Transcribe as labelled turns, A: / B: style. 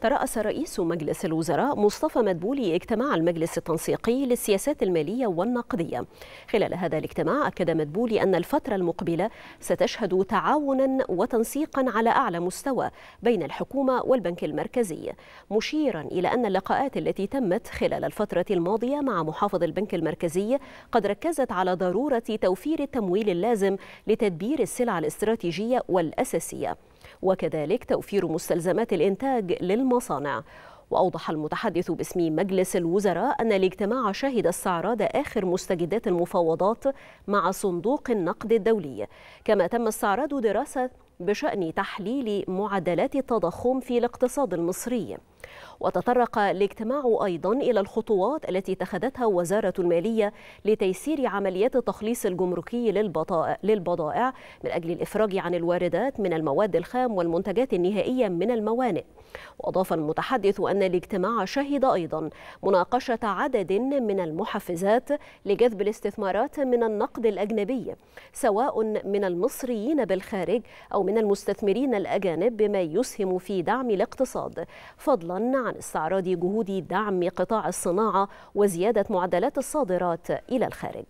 A: ترأس رئيس مجلس الوزراء مصطفى مدبولي اجتماع المجلس التنسيقي للسياسات المالية والنقدية خلال هذا الاجتماع أكد مدبولي أن الفترة المقبلة ستشهد تعاونا وتنسيقا على أعلى مستوى بين الحكومة والبنك المركزي مشيرا إلى أن اللقاءات التي تمت خلال الفترة الماضية مع محافظ البنك المركزي قد ركزت على ضرورة توفير التمويل اللازم لتدبير السلع الاستراتيجية والأساسية وكذلك توفير مستلزمات الإنتاج للمصانع وأوضح المتحدث باسم مجلس الوزراء أن الاجتماع شهد استعراض آخر مستجدات المفاوضات مع صندوق النقد الدولي كما تم استعراض دراسة بشأن تحليل معدلات التضخم في الاقتصاد المصري وتطرق الاجتماع أيضا إلى الخطوات التي اتخذتها وزارة المالية لتيسير عمليات التخليص الجمركي للبضائع من أجل الإفراج عن الواردات من المواد الخام والمنتجات النهائية من الموانئ وأضاف المتحدث أن الاجتماع شهد أيضا مناقشة عدد من المحفزات لجذب الاستثمارات من النقد الأجنبي سواء من المصريين بالخارج أو من المستثمرين الأجانب بما يسهم في دعم الاقتصاد فضلا عن استعراض جهود دعم قطاع الصناعة وزيادة معدلات الصادرات إلى الخارج.